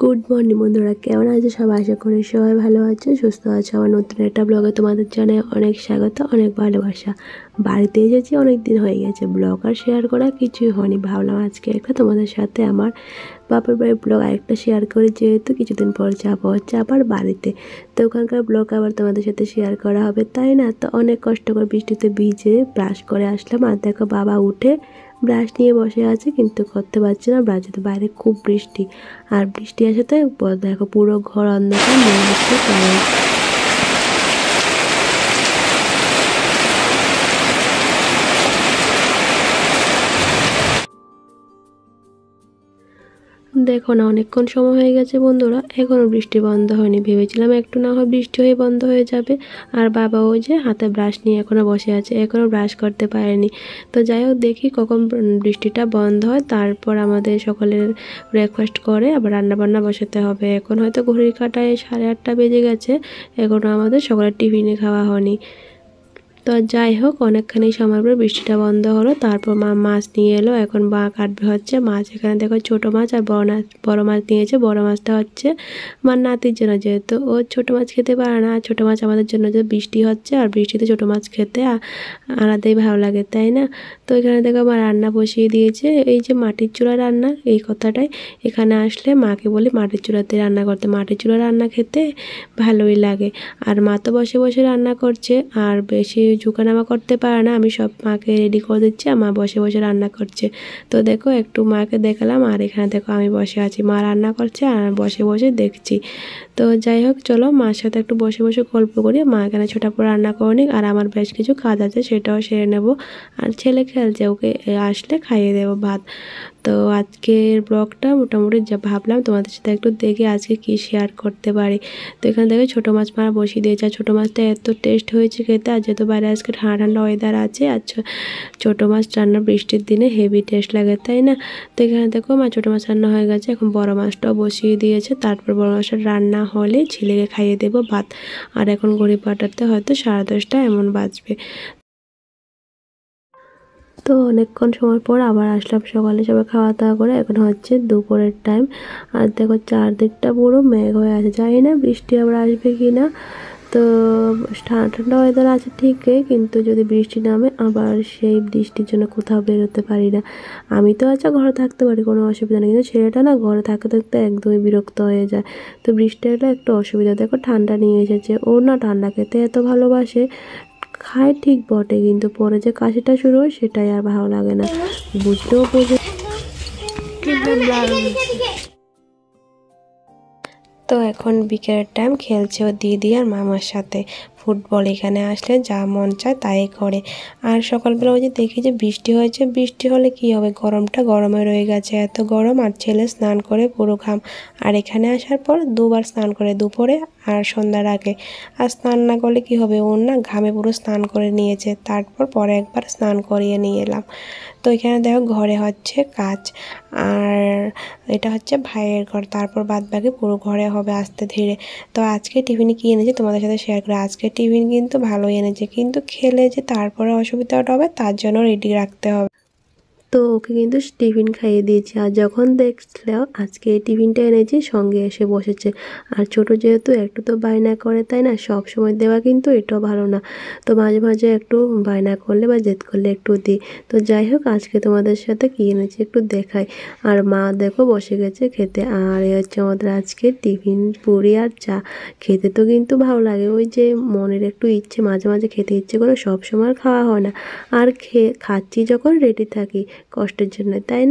good morning বন্ধুরা কেমন আছে সব আশা করি সবাই ভালো আছে সুস্থ আছে আমার নতুন একটা ব্লগে তোমাদের জানাই অনেক স্বাগত অনেক ভালোবাসা বাড়িতে এসেছি অনেক দিন হয়ে গেছে ব্লগ আর শেয়ার করা কিছুই হয়নি ভাবলাম আজকে একটা তোমাদের সাথে আমার বাপের বাড়ির ব্লগ আরেকটা শেয়ার করে যেহেতু কিছুদিন পর চাপ হচ্ছে আবার বাড়িতে তো ওখানকার ব্লগ আবার তোমাদের সাথে শেয়ার করা হবে তাই না তো অনেক কষ্টকর বৃষ্টিতে ভিজে ব্রাশ করে আসলাম আর দেখো বাবা উঠে ব্রাশ নিয়ে বসে আছে কিন্তু করতে পারছে না ব্রাশ তো বাইরে খুব বৃষ্টি আর বৃষ্টি আসে তো দেখো পুরো ঘর অন্ধকার মনে হচ্ছে দেখো না অনেকক্ষণ সময় হয়ে গেছে বন্ধুরা এখনও বৃষ্টি বন্ধ হয়নি ভেবেছিলাম একটু না হয় বৃষ্টি হয়ে বন্ধ হয়ে যাবে আর বাবা ওই যে হাতে ব্রাশ নিয়ে এখনও বসে আছে এখনও ব্রাশ করতে পারেনি তো যাই হোক দেখি কখন বৃষ্টিটা বন্ধ হয় তারপর আমাদের সকলের ব্রেকফাস্ট করে আবার রান্নাবান্না বসাতে হবে এখন হয়তো ঘড়ির কাটায় সাড়ে আটটা বেজে গেছে এখনও আমাদের সকলের টিফিনে খাওয়া হয়নি তো যাই হোক অনেকখানি সময় পরে বৃষ্টিটা বন্ধ হলো তারপর মা মাছ নিয়ে এলো এখন বাঁ কাটবে হচ্ছে মাছ এখানে দেখো ছোটো মাছ আর বড় মাছ বড়ো মাছ নিয়েছে বড় মাছটা হচ্ছে আমার নাতির জন্য যেহেতু ও ছোটো মাছ খেতে পারে না ছোটো মাছ আমাদের জন্য যে বৃষ্টি হচ্ছে আর বৃষ্টিতে ছোটো মাছ খেতে আলাদাই ভালো লাগে তাই না তো এখানে দেখো আমার রান্না বসিয়ে দিয়েছে এই যে মাটির চুলা রান্না এই কথাটাই এখানে আসলে মাকে বলি মাটির চুলাতে রান্না করতে মাটির চুলা রান্না খেতে ভালোই লাগে আর মা তো বসে বসে রান্না করছে আর বেশি কিছুই ঝুঁকানামা করতে পারে না আমি সব মাকে রেডি করে দিচ্ছি আর মা বসে বসে রান্না করছে তো দেখো একটু মাকে দেখালাম আর এখানে দেখো আমি বসে আছি মা রান্না করছে আর বসে বসে দেখছি তো যাই হোক চলো মার সাথে একটু বসে বসে গল্প করি মা এখানে ছোটাপুর রান্না করে নিক আর আমার বেশ কিছু কাজ আছে সেটাও সেরে নেব আর ছেলে খেলছে ওকে আসলে খাইয়ে দেবো ভাত তো আজকের ব্লগটা মোটামুটি যা ভাবলাম তোমাদের সাথে একটু দেখে আজকে কি শেয়ার করতে পারি তো এখানে দেখো ছোটো মাছ মারা বসিয়ে দিয়েছে আর ছোটো মাছটা এত টেস্ট হয়েছে খেতে আর যেহেতু বাইরে আজকে ঠান্ডা ঠান্ডা ওয়েদার আছে আর ছোটো মাছ রান্না বৃষ্টির দিনে হেভি টেস্ট লাগে তাই না তো এখানে দেখো আমার ছোটো মাছ রান্না হয়ে গেছে এখন বড়ো মাছটাও বসিয়ে দিয়েছে তারপর বড় মাছটা রান্না হলে ছেলেকে খাইয়ে দেবো ভাত আর এখন ঘড়ি পাটাতে হয়তো সাড়ে দশটা এমন বাজবে তো অনেকক্ষণ সময় পর আবার আসলাম সকালে সবাই খাওয়া দাওয়া করে এখন হচ্ছে দুপুরের টাইম আর দেখো চারদিকটা পুরো মেঘ হয়ে আছে জানি না বৃষ্টি আবার আসবে কি না তো ঠান্ডা ঠান্ডা ওয়েদার আছে ঠিকই কিন্তু যদি বৃষ্টি নামে আবার সেই বৃষ্টির জন্য কোথাও বেরোতে পারি না আমি তো আচ্ছা ঘরে থাকতে পারি কোনো অসুবিধা নেই কিন্তু ছেলেটা না ঘরে থাকতে থাকতে একদমই বিরক্ত হয়ে যায় তো বৃষ্টি একটা একটু অসুবিধা দেখো ঠান্ডা নিয়ে এসেছে ও না ঠান্ডা খেতে এত ভালোবাসে খায় ঠিক বটে কিন্তু পরে যে কাশিটা শুরু হয় সেটাই আর ভালো লাগে না বুঝতেও বোঝে তো এখন বিকেলের টাইম খেলছে ও দিদি আর মামার সাথে ফুটবল এখানে আসলে যা মন চায় তাই করে আর সকালবেলা ওই যে দেখি যে বৃষ্টি হয়েছে বৃষ্টি হলে কি হবে গরমটা গরমে রয়ে গেছে এত গরম আর ছেলে স্নান করে পুরো ঘাম আর এখানে আসার পর দুবার স্নান করে দুপুরে আর সন্ধ্যার আগে আর স্নান না করলে কি হবে ওর না ঘামে পুরো স্নান করে নিয়েছে তারপর পরে একবার স্নান করিয়ে নিয়ে এলাম তো এখানে দেখো ঘরে হচ্ছে কাজ আর এটা হচ্ছে ভাইয়ের ঘর তারপর বাদ বাকি পুরো ঘরে হবে আস্তে ধীরে তো আজকে টিফিনে কি এনেছি তোমাদের সাথে শেয়ার করে আজকে টিফিন কিন্তু ভালোই এনেছে কিন্তু খেলে যে তারপরে অসুবিধাটা হবে তার জন্য রেডি রাখতে হবে তো ওকে কিন্তু টিফিন খাইয়ে দিয়েছি আর যখন দেখলাম আজকে এই টিফিনটা এনেছি সঙ্গে এসে বসেছে আর ছোট যেহেতু একটু তো বায়না করে তাই না সব সময় দেওয়া কিন্তু এটাও ভালো না তো মাঝে মাঝে একটু বায়না করলে বা জেদ করলে একটু দিই তো যাই হোক আজকে তোমাদের সাথে কী এনেছি একটু দেখাই আর মা দেখো বসে গেছে খেতে আর এ হচ্ছে আমাদের আজকে টিফিন পুরি আর চা খেতে তো কিন্তু ভালো লাগে ওই যে মনের একটু ইচ্ছে মাঝে মাঝে খেতে ইচ্ছে করে সব সময় খাওয়া হয় না আর খেয়ে খাচ্ছি যখন রেডি থাকি কষ্টের জন্য তাই